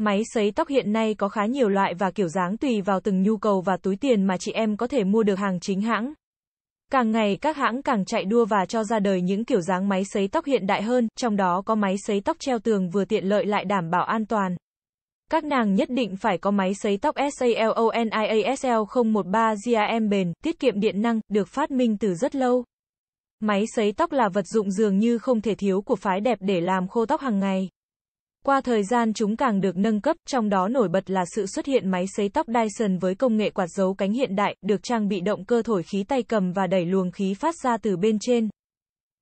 Máy sấy tóc hiện nay có khá nhiều loại và kiểu dáng tùy vào từng nhu cầu và túi tiền mà chị em có thể mua được hàng chính hãng. Càng ngày các hãng càng chạy đua và cho ra đời những kiểu dáng máy sấy tóc hiện đại hơn, trong đó có máy sấy tóc treo tường vừa tiện lợi lại đảm bảo an toàn. Các nàng nhất định phải có máy sấy tóc SALONIASL 013 GAM bền, tiết kiệm điện năng, được phát minh từ rất lâu. Máy sấy tóc là vật dụng dường như không thể thiếu của phái đẹp để làm khô tóc hàng ngày. Qua thời gian chúng càng được nâng cấp, trong đó nổi bật là sự xuất hiện máy sấy tóc Dyson với công nghệ quạt dấu cánh hiện đại, được trang bị động cơ thổi khí tay cầm và đẩy luồng khí phát ra từ bên trên.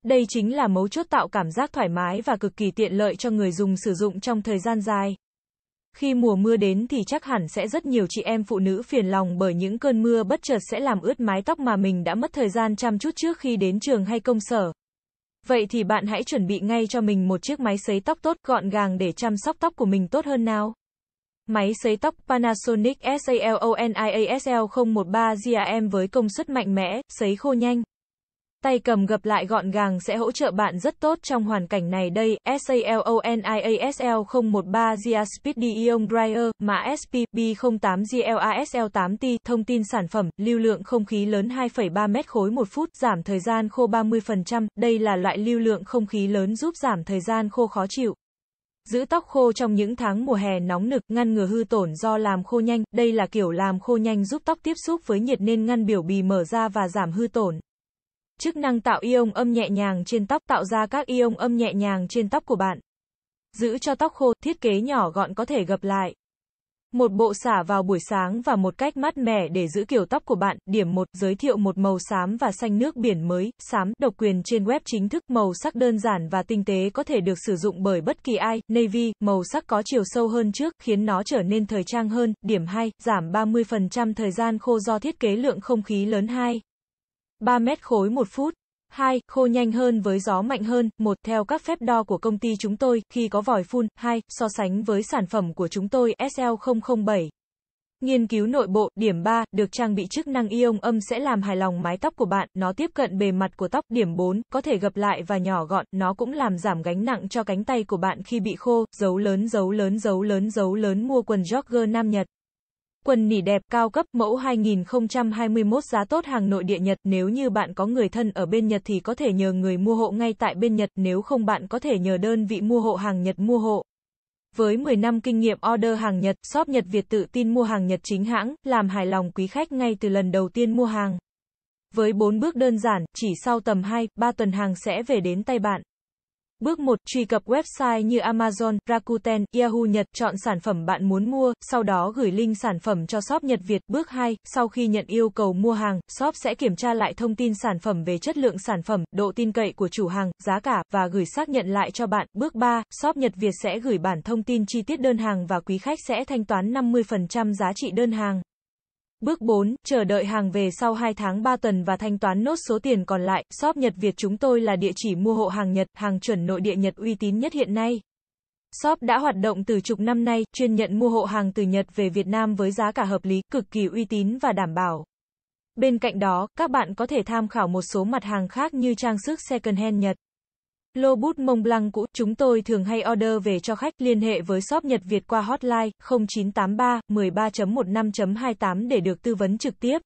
Đây chính là mấu chốt tạo cảm giác thoải mái và cực kỳ tiện lợi cho người dùng sử dụng trong thời gian dài. Khi mùa mưa đến thì chắc hẳn sẽ rất nhiều chị em phụ nữ phiền lòng bởi những cơn mưa bất chợt sẽ làm ướt mái tóc mà mình đã mất thời gian chăm chút trước khi đến trường hay công sở. Vậy thì bạn hãy chuẩn bị ngay cho mình một chiếc máy sấy tóc tốt gọn gàng để chăm sóc tóc của mình tốt hơn nào. Máy sấy tóc Panasonic SALONIASL 013 GAM với công suất mạnh mẽ, sấy khô nhanh tay cầm gập lại gọn gàng sẽ hỗ trợ bạn rất tốt trong hoàn cảnh này đây. SALONIASL 013 GIA Speed Ion Dryer, mã SPB 08 GLASL 8T, thông tin sản phẩm, lưu lượng không khí lớn 2,3 mét khối một phút, giảm thời gian khô 30%, đây là loại lưu lượng không khí lớn giúp giảm thời gian khô khó chịu. Giữ tóc khô trong những tháng mùa hè nóng nực, ngăn ngừa hư tổn do làm khô nhanh, đây là kiểu làm khô nhanh giúp tóc tiếp xúc với nhiệt nên ngăn biểu bì mở ra và giảm hư tổn. Chức năng tạo ion âm nhẹ nhàng trên tóc tạo ra các ion âm nhẹ nhàng trên tóc của bạn. Giữ cho tóc khô, thiết kế nhỏ gọn có thể gập lại. Một bộ xả vào buổi sáng và một cách mát mẻ để giữ kiểu tóc của bạn. Điểm 1. Giới thiệu một màu xám và xanh nước biển mới, xám, độc quyền trên web chính thức. Màu sắc đơn giản và tinh tế có thể được sử dụng bởi bất kỳ ai. Navy, màu sắc có chiều sâu hơn trước, khiến nó trở nên thời trang hơn. Điểm 2. Giảm 30% thời gian khô do thiết kế lượng không khí lớn 2. 3 mét khối một phút. 2. Khô nhanh hơn với gió mạnh hơn. 1. Theo các phép đo của công ty chúng tôi, khi có vòi phun. 2. So sánh với sản phẩm của chúng tôi SL007. Nghiên cứu nội bộ, điểm 3, được trang bị chức năng ion âm sẽ làm hài lòng mái tóc của bạn, nó tiếp cận bề mặt của tóc. Điểm 4, có thể gập lại và nhỏ gọn, nó cũng làm giảm gánh nặng cho cánh tay của bạn khi bị khô. Dấu lớn dấu lớn dấu lớn dấu lớn mua quần jogger nam Nhật. Quần nỉ đẹp cao cấp mẫu 2021 giá tốt hàng nội địa Nhật. Nếu như bạn có người thân ở bên Nhật thì có thể nhờ người mua hộ ngay tại bên Nhật. Nếu không bạn có thể nhờ đơn vị mua hộ hàng Nhật mua hộ. Với 10 năm kinh nghiệm order hàng Nhật, shop Nhật Việt tự tin mua hàng Nhật chính hãng, làm hài lòng quý khách ngay từ lần đầu tiên mua hàng. Với 4 bước đơn giản, chỉ sau tầm 2, 3 tuần hàng sẽ về đến tay bạn. Bước 1. Truy cập website như Amazon, Rakuten, Yahoo Nhật, chọn sản phẩm bạn muốn mua, sau đó gửi link sản phẩm cho shop Nhật Việt. Bước 2. Sau khi nhận yêu cầu mua hàng, shop sẽ kiểm tra lại thông tin sản phẩm về chất lượng sản phẩm, độ tin cậy của chủ hàng, giá cả, và gửi xác nhận lại cho bạn. Bước 3. Shop Nhật Việt sẽ gửi bản thông tin chi tiết đơn hàng và quý khách sẽ thanh toán 50% giá trị đơn hàng. Bước 4, chờ đợi hàng về sau 2 tháng 3 tuần và thanh toán nốt số tiền còn lại, shop Nhật Việt chúng tôi là địa chỉ mua hộ hàng Nhật, hàng chuẩn nội địa Nhật uy tín nhất hiện nay. Shop đã hoạt động từ chục năm nay, chuyên nhận mua hộ hàng từ Nhật về Việt Nam với giá cả hợp lý, cực kỳ uy tín và đảm bảo. Bên cạnh đó, các bạn có thể tham khảo một số mặt hàng khác như trang sức second hand Nhật. Lô bút mông lăng cũ, chúng tôi thường hay order về cho khách liên hệ với shop Nhật Việt qua hotline 0983 13.15.28 để được tư vấn trực tiếp.